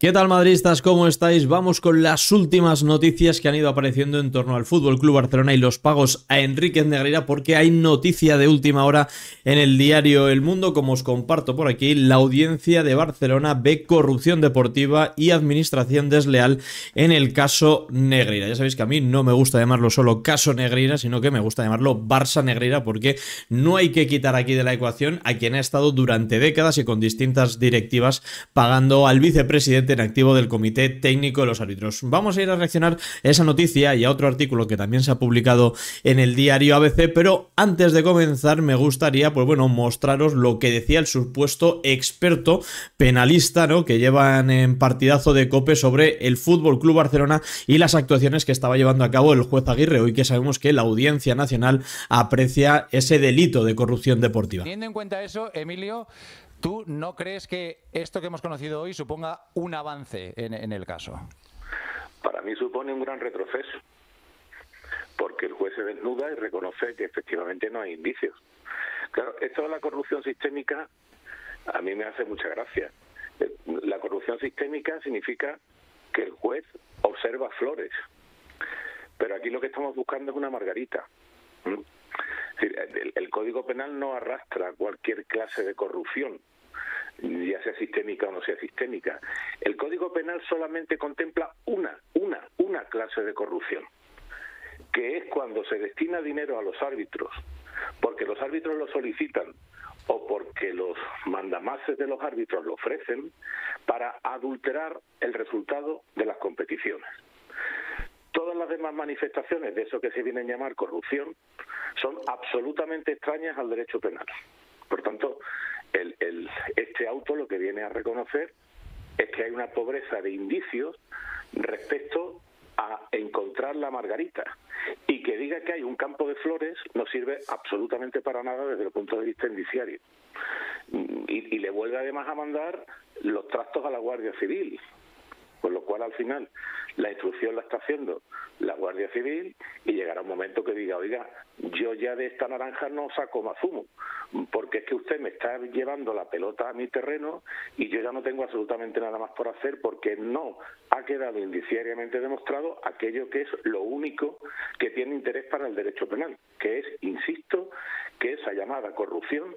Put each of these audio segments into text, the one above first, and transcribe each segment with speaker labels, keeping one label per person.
Speaker 1: ¿Qué tal madristas? ¿Cómo estáis? Vamos con las últimas noticias que han ido apareciendo en torno al FC Barcelona y los pagos a Enrique Negreira porque hay noticia de última hora en el diario El Mundo, como os comparto por aquí, la audiencia de Barcelona ve corrupción deportiva y administración desleal en el caso Negreira. Ya sabéis que a mí no me gusta llamarlo solo caso Negreira, sino que me gusta llamarlo Barça Negreira porque no hay que quitar aquí de la ecuación a quien ha estado durante décadas y con distintas directivas pagando al vicepresidente en activo del Comité Técnico de los Árbitros. Vamos a ir a reaccionar a esa noticia y a otro artículo que también se ha publicado en el diario ABC, pero antes de comenzar me gustaría, pues bueno, mostraros lo que decía el supuesto experto penalista, ¿no? Que llevan en partidazo de COPE sobre el Fútbol Club Barcelona y las actuaciones que estaba llevando a cabo el juez Aguirre, hoy que sabemos que la Audiencia Nacional aprecia ese delito de corrupción deportiva. Teniendo en cuenta eso, Emilio, ¿Tú no crees que esto que hemos conocido hoy suponga un avance en, el caso?
Speaker 2: Para mí supone un gran retroceso, porque el juez se desnuda y reconoce que efectivamente no hay indicios. Claro, esto de la corrupción sistémica a mí me hace mucha gracia. La corrupción sistémica significa que el juez observa flores, pero aquí lo que estamos buscando es una margarita el, Código Penal no arrastra cualquier clase de corrupción ya sea sistémica o no sea sistémica. El Código Penal solamente contempla una, una, una clase de corrupción, que es cuando se destina dinero a los árbitros, porque los árbitros lo solicitan o porque los mandamases de los árbitros lo ofrecen para adulterar el resultado de las competiciones. Todas las demás manifestaciones de eso que se viene a llamar corrupción son absolutamente extrañas al derecho penal. Por tanto, este auto lo que viene a reconocer es que hay una pobreza de indicios respecto a encontrar la margarita. Y que diga que hay un campo de flores no sirve absolutamente para nada desde el punto de vista indiciario. Y, y le vuelve además a mandar los trastos a la Guardia Civil, con lo cual, al final, la instrucción la está haciendo la Guardia Civil y llegará un momento que diga, oiga, yo ya de esta naranja no saco más zumo, porque es que usted me está llevando la pelota a mi terreno y yo ya no tengo absolutamente nada más por hacer porque no ha quedado indiciariamente demostrado aquello que es lo único que tiene interés para el derecho penal, que es, insisto, que esa llamada corrupción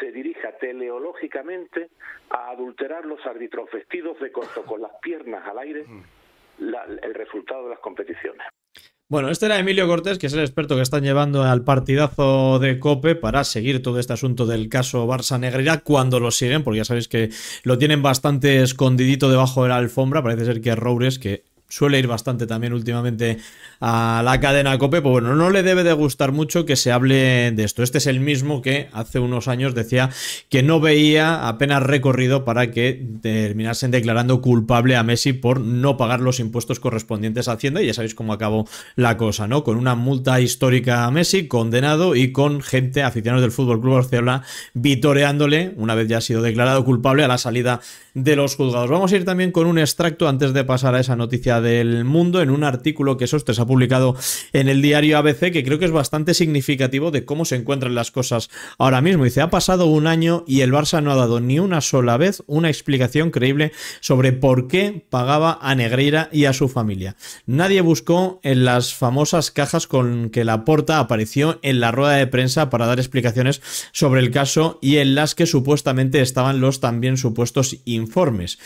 Speaker 2: se dirija teleológicamente a adulterar los árbitros vestidos de corto con las piernas al aire mm. el resultado de las competiciones.
Speaker 1: Bueno, este era Emilio Cortés, que es el experto que están llevando al partidazo de Cope para seguir todo este asunto del caso Barça Negreira cuando lo siguen, porque ya sabéis que lo tienen bastante escondidito debajo de la alfombra. Parece ser que Roures, que suele ir bastante también últimamente a la cadena Cope, pero pues bueno, no le debe de gustar mucho que se hable de esto. Este es el mismo que hace unos años decía que no veía apenas recorrido para que terminasen declarando culpable a Messi por no pagar los impuestos correspondientes a Hacienda y ya sabéis cómo acabó la cosa, ¿no? Con una multa histórica a Messi, condenado y con gente, aficionados del Fútbol Club Barcelona, vitoreándole, una vez ya ha sido declarado culpable, a la salida de los juzgados. Vamos a ir también con un extracto antes de pasar a esa noticia del mundo en un artículo que ustedes ha publicado en el diario ABC, que creo que es bastante significativo de cómo se encuentran las cosas ahora mismo. Dice, ha pasado un año y el Barça no ha dado ni una sola vez una explicación creíble sobre por qué pagaba a Negreira y a su familia. Nadie buscó en las famosas cajas con que la porta apareció en la rueda de prensa para dar explicaciones sobre el caso y en las que supuestamente estaban los también supuestos informes.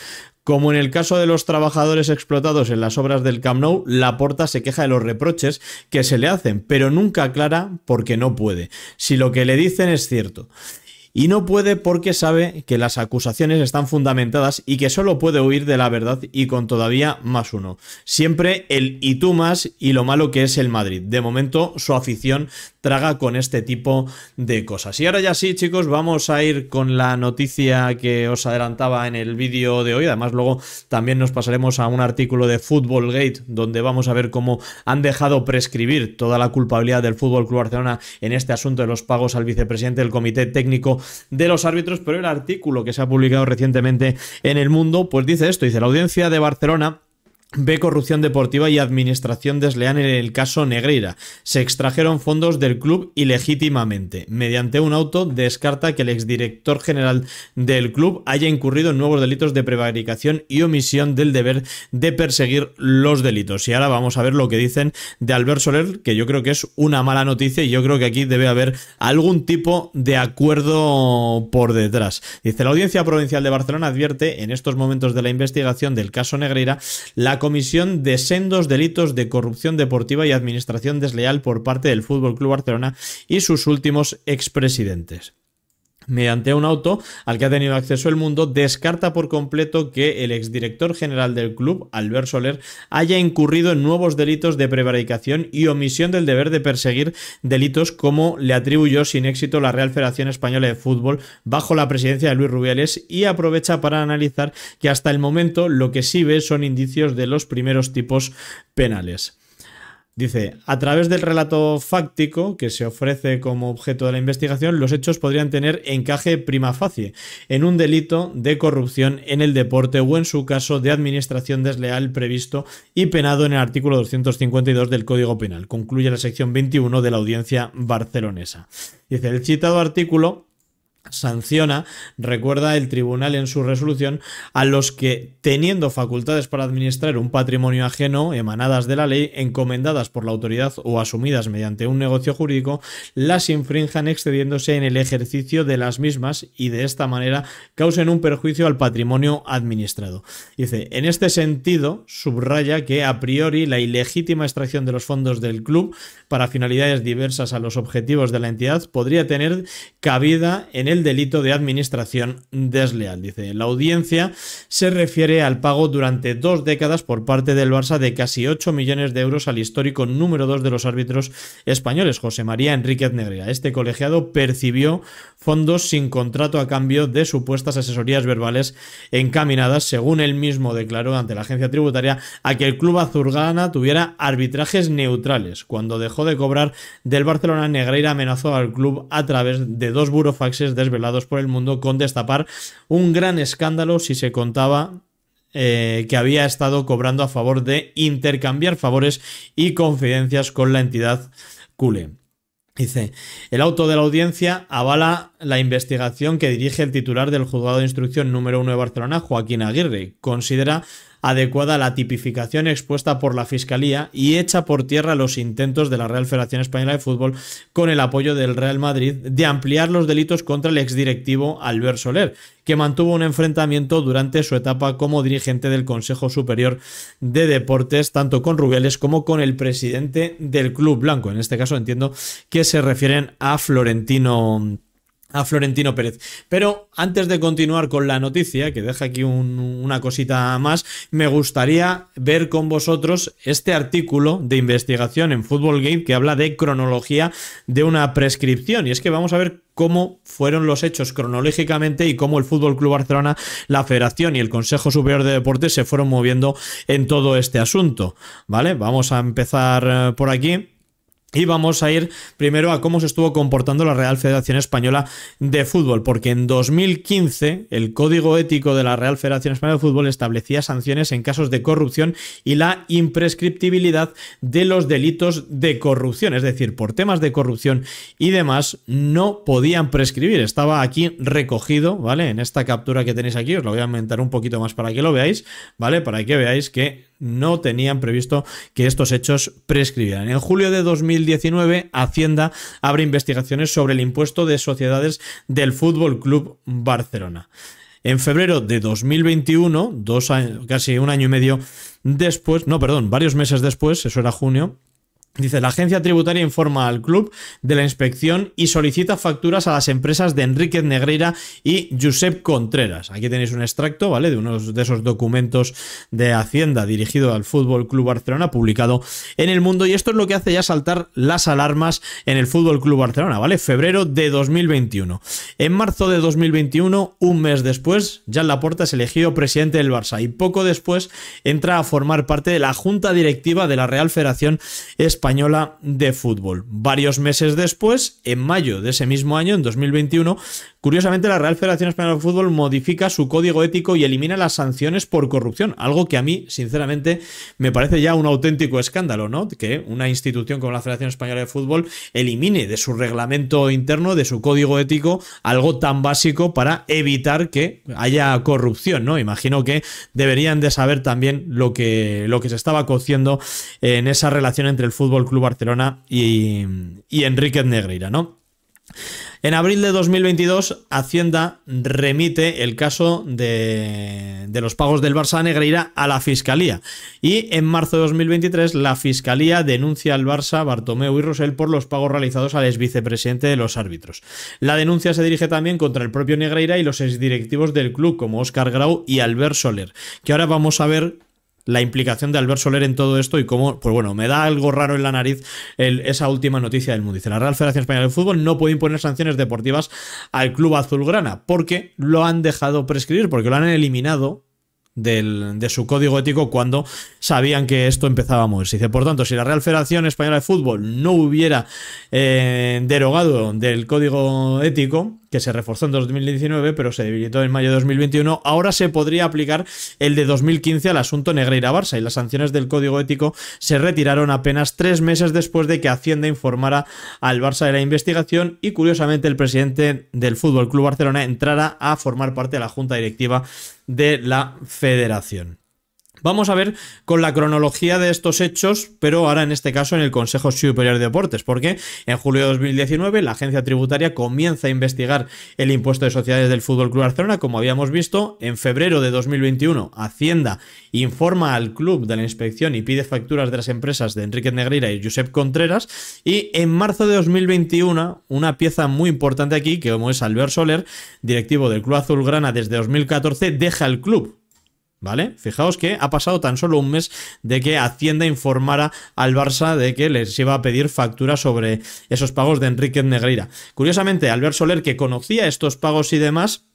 Speaker 1: Como en el caso de los trabajadores explotados en las obras del Camp Nou, Laporta se queja de los reproches que se le hacen, pero nunca aclara por qué no puede, si lo que le dicen es cierto y no puede porque sabe que las acusaciones están fundamentadas y que solo puede huir de la verdad y con todavía más uno. Siempre el y tú más y lo malo que es el Madrid. De momento su afición traga con este tipo de cosas. Y ahora ya sí, chicos, vamos a ir con la noticia que os adelantaba en el vídeo de hoy. Además, luego también nos pasaremos a un artículo de Football Gate donde vamos a ver cómo han dejado prescribir toda la culpabilidad del Fútbol Club Barcelona en este asunto de los pagos al vicepresidente del Comité Técnico de los árbitros, pero el artículo que se ha publicado recientemente en El Mundo, pues dice esto, dice la audiencia de Barcelona Ve corrupción deportiva y administración desleal en el caso Negreira. Se extrajeron fondos del club ilegítimamente. Mediante un auto descarta que el exdirector general del club haya incurrido en nuevos delitos de prevaricación y omisión del deber de perseguir los delitos. Y ahora vamos a ver lo que dicen de Albert Soler, que yo creo que es una mala noticia y yo creo que aquí debe haber algún tipo de acuerdo por detrás. Dice, la Audiencia Provincial de Barcelona advierte en estos momentos de la investigación del caso Negreira la comisión de sendos delitos de corrupción deportiva y administración desleal por parte del Fútbol Club Barcelona y sus últimos expresidentes mediante un auto al que ha tenido acceso el mundo, descarta por completo que el exdirector general del club, Albert Soler, haya incurrido en nuevos delitos de prevaricación y omisión del deber de perseguir delitos como le atribuyó sin éxito la Real Federación Española de Fútbol bajo la presidencia de Luis Rubiales y aprovecha para analizar que hasta el momento lo que sí ve son indicios de los primeros tipos penales. Dice, a través del relato fáctico que se ofrece como objeto de la investigación, los hechos podrían tener encaje prima facie en un delito de corrupción en el deporte o en su caso de administración desleal previsto y penado en el artículo 252 del Código Penal. Concluye la sección 21 de la audiencia barcelonesa. Dice, el citado artículo sanciona, recuerda el tribunal en su resolución, a los que, teniendo facultades para administrar un patrimonio ajeno emanadas de la ley, encomendadas por la autoridad o asumidas mediante un negocio jurídico, las infrinjan excediéndose en el ejercicio de las mismas y de esta manera causen un perjuicio al patrimonio administrado. Dice, en este sentido, subraya que a priori la ilegítima extracción de los fondos del club para finalidades diversas a los objetivos de la entidad podría tener cabida en el delito de administración desleal. Dice, la audiencia se refiere al pago durante dos décadas por parte del Barça de casi 8 millones de euros al histórico número 2 de los árbitros españoles, José María Enríquez Negra. Este colegiado percibió fondos sin contrato a cambio de supuestas asesorías verbales encaminadas, según él mismo declaró ante la agencia tributaria, a que el club Azurgana tuviera arbitrajes neutrales. Cuando dejó de cobrar del Barcelona, Negreira amenazó al club a través de dos burofaxes de velados por el mundo con destapar un gran escándalo si se contaba eh, que había estado cobrando a favor de intercambiar favores y confidencias con la entidad Cule. Dice, el auto de la audiencia avala la investigación que dirige el titular del juzgado de instrucción número 1 de Barcelona, Joaquín Aguirre. Considera adecuada a la tipificación expuesta por la Fiscalía y echa por tierra los intentos de la Real Federación Española de Fútbol con el apoyo del Real Madrid de ampliar los delitos contra el exdirectivo Albert Soler, que mantuvo un enfrentamiento durante su etapa como dirigente del Consejo Superior de Deportes, tanto con Rubiales como con el presidente del Club Blanco. En este caso entiendo que se refieren a Florentino a Florentino Pérez. Pero antes de continuar con la noticia, que deja aquí una cosita más, me gustaría ver con vosotros este artículo de investigación en Football Game que habla de cronología de una prescripción. Y es que vamos a ver cómo fueron los hechos cronológicamente y cómo el Fútbol Club Barcelona, la Federación y el Consejo Superior de Deportes se fueron moviendo en todo este asunto. ¿Vale? Vamos a empezar eh, por aquí. Y vamos a ir primero a cómo se estuvo comportando la Real Federación Española de Fútbol, porque en 2015 el Código Ético de la Real Federación Española de Fútbol establecía sanciones en casos de corrupción y la imprescriptibilidad de los delitos de corrupción, es decir, por temas de corrupción y demás no podían prescribir. Estaba aquí recogido, ¿vale? En esta captura que tenéis aquí, os lo voy a aumentar un poquito más para que lo veáis, ¿vale? Para que veáis que no tenían previsto que estos hechos prescribieran. En julio de 2019, Hacienda abre investigaciones sobre el impuesto de sociedades del Fútbol Club Barcelona. En febrero de 2021, dos casi un año y medio después, no, perdón, varios meses después, eso era junio, Dice, la agencia tributaria informa al club de la inspección y solicita facturas a las empresas de Enrique Negreira y Josep Contreras. Aquí tenéis un extracto, ¿vale? De uno de esos documentos de Hacienda dirigido al Fútbol Club Barcelona, publicado en el mundo. Y esto es lo que hace ya saltar las alarmas en el Fútbol Club Barcelona, ¿vale? Febrero de 2021. En marzo de 2021, un mes después, Jan Laporta es elegido presidente del Barça y poco después entra a formar parte de la junta directiva de la Real Federación Española Española de Fútbol. Varios meses después, en mayo de ese mismo año, en 2021, Curiosamente, la Real Federación Española de Fútbol modifica su código ético y elimina las sanciones por corrupción, algo que a mí, sinceramente, me parece ya un auténtico escándalo, ¿no? Que una institución como la Federación Española de Fútbol elimine de su reglamento interno, de su código ético, algo tan básico para evitar que haya corrupción, ¿no? Imagino que deberían de saber también lo que, lo que se estaba cociendo en esa relación entre el Fútbol Club Barcelona y, y Enrique Negreira, ¿no? En abril de 2022, Hacienda remite el caso de, los pagos del Barça a Negreira a la Fiscalía. Y en marzo de 2023, la Fiscalía denuncia al Barça, Bartomeu y Rosell por los pagos realizados al vicepresidente de los árbitros. La denuncia se dirige también contra el propio Negreira y los exdirectivos del club, como Oscar Grau y Albert Soler, que ahora vamos a ver la implicación de Albert Soler en todo esto y cómo, pues bueno, me da algo raro en la nariz esa última noticia del mundo. Dice, la Real Federación Española de Fútbol no puede imponer sanciones deportivas al club azulgrana porque lo han dejado prescribir, porque lo han eliminado de su código ético cuando sabían que esto empezaba a moverse. Dice, por tanto, si la Real Federación Española de Fútbol no hubiera eh, derogado del código ético, que se reforzó en 2019, pero se debilitó en mayo de 2021, ahora se podría aplicar el de 2015 al asunto Negreira-Barça y las sanciones del Código Ético se retiraron apenas tres meses después de que Hacienda informara al Barça de la investigación y curiosamente el presidente del Fútbol Club Barcelona entrara a formar parte de la junta directiva de la federación. Vamos a ver con la cronología de estos hechos, pero ahora en este caso en el Consejo Superior de Deportes, porque en julio de 2019 la agencia tributaria comienza a investigar el impuesto de sociedades del Fútbol Club Barcelona, como habíamos visto, en febrero de 2021 Hacienda informa al club de la inspección y pide facturas de las empresas de Enrique Negreira y Josep Contreras, y en marzo de 2021 una pieza muy importante aquí, que como es Albert Soler, directivo del Club Azulgrana desde 2014, deja el club ¿Vale? Fijaos que ha pasado tan solo un mes de que Hacienda informara al Barça de que les iba a pedir factura sobre esos pagos de Enrique Negreira. Curiosamente, Albert Soler, que conocía estos pagos y demás,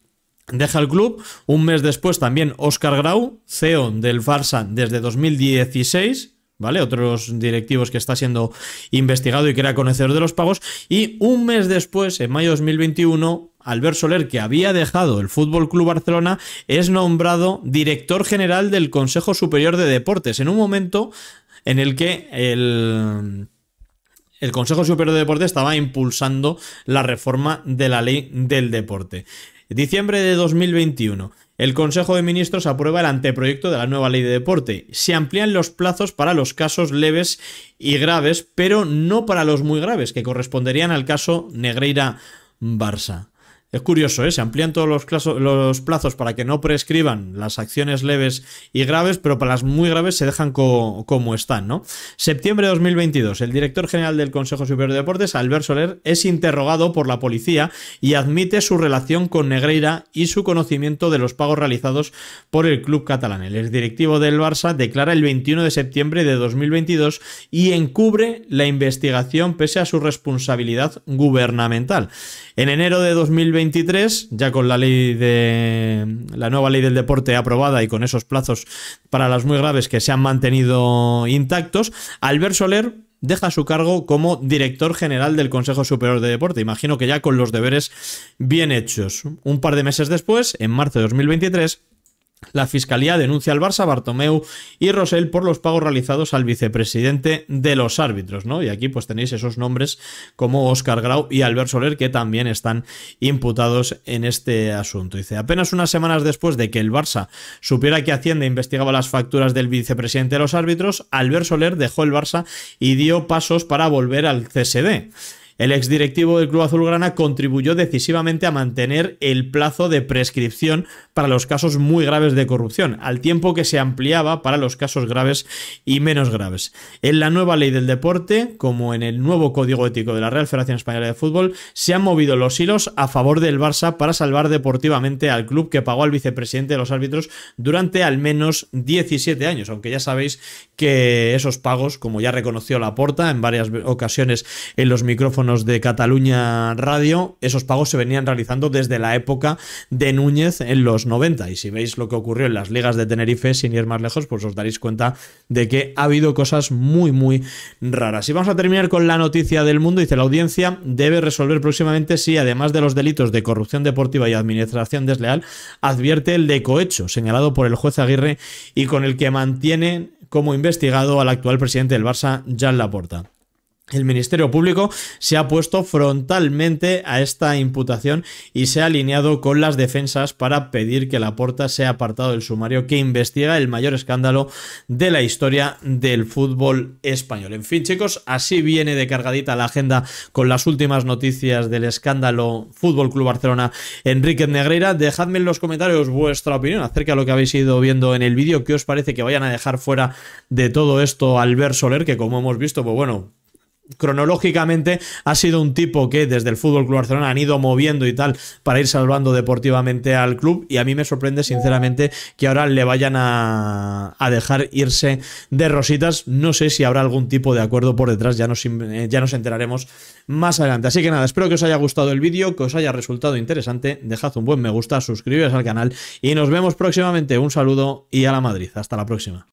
Speaker 1: Deja el club. Un mes después también Oscar Grau, CEO del Barça desde 2016, ¿vale? Otros directivos que está siendo investigado y que era conocedor de los pagos. Y un mes después, en mayo de 2021, Albert Soler, que había dejado el Fútbol Club Barcelona, es nombrado director general del Consejo Superior de Deportes, en un momento en el que el. El Consejo Superior de Deportes estaba impulsando la reforma de la ley del deporte. Diciembre de 2021. El Consejo de Ministros aprueba el anteproyecto de la nueva ley de deporte. Se amplían los plazos para los casos leves y graves, pero no para los muy graves, que corresponderían al caso Negreira-Barça. Es curioso, ¿eh? se amplían todos los, plazos para que no prescriban las acciones leves y graves, pero para las muy graves se dejan como están. ¿no? Septiembre de 2022, el director general del Consejo Superior de Deportes, Albert Soler, es interrogado por la policía y admite su relación con Negreira y su conocimiento de los pagos realizados por el club catalán. El exdirectivo del Barça declara el 21 de septiembre de 2022 y encubre la investigación pese a su responsabilidad gubernamental. En enero de 2022, 2023, ya con la ley de la nueva ley del deporte aprobada y con esos plazos para las muy graves que se han mantenido intactos, Albert Soler deja su cargo como director general del Consejo Superior de Deporte. Imagino que ya con los deberes bien hechos. Un par de meses después, en marzo de 2023, la fiscalía denuncia al Barça, Bartomeu y Rosell por los pagos realizados al vicepresidente de los árbitros, ¿no? Y aquí pues tenéis esos nombres como Oscar Grau y Albert Soler que también están imputados en este asunto. Dice, apenas unas semanas después de que el Barça supiera que Hacienda investigaba las facturas del vicepresidente de los árbitros, Albert Soler dejó el Barça y dio pasos para volver al CSD. El exdirectivo del Club Azulgrana contribuyó decisivamente a mantener el plazo de prescripción para los casos muy graves de corrupción, al tiempo que se ampliaba para los casos graves y menos graves. En la nueva ley del deporte, como en el nuevo código ético de la Real Federación Española de Fútbol, se han movido los hilos a favor del Barça para salvar deportivamente al club que pagó al vicepresidente de los árbitros durante al menos 17 años, aunque ya sabéis que esos pagos, como ya reconoció Laporta en varias ocasiones en los micrófonos de Cataluña Radio, esos pagos se venían realizando desde la época de Núñez en los 90. Y si veis lo que ocurrió en las ligas de Tenerife, sin ir más lejos, pues os daréis cuenta de que ha habido cosas muy, muy raras. Y vamos a terminar con la noticia del mundo. Dice, la audiencia debe resolver próximamente si, además de los delitos de corrupción deportiva y administración desleal, advierte el de cohecho, señalado por el juez Aguirre y con el que mantiene como investigado al actual presidente del Barça, Jan Laporta. El Ministerio Público se ha puesto frontalmente a esta imputación y se ha alineado con las defensas para pedir que la puerta sea apartado del sumario que investiga el mayor escándalo de la historia del fútbol español. En fin, chicos, así viene de cargadita la agenda con las últimas noticias del escándalo Fútbol Club Barcelona. Enrique Negreira, dejadme en los comentarios vuestra opinión acerca de lo que habéis ido viendo en el vídeo. ¿Qué os parece que vayan a dejar fuera de todo esto Albert Soler? Que como hemos visto, pues bueno, cronológicamente ha sido un tipo que desde el Fútbol Club Barcelona han ido moviendo y tal para ir salvando deportivamente al club y a mí me sorprende sinceramente que ahora le vayan a, dejar irse de rositas no sé si habrá algún tipo de acuerdo por detrás ya nos, eh, ya nos enteraremos más adelante así que nada espero que os haya gustado el vídeo que os haya resultado interesante dejad un buen me gusta suscribiros al canal y nos vemos próximamente un saludo y a la Madrid hasta la próxima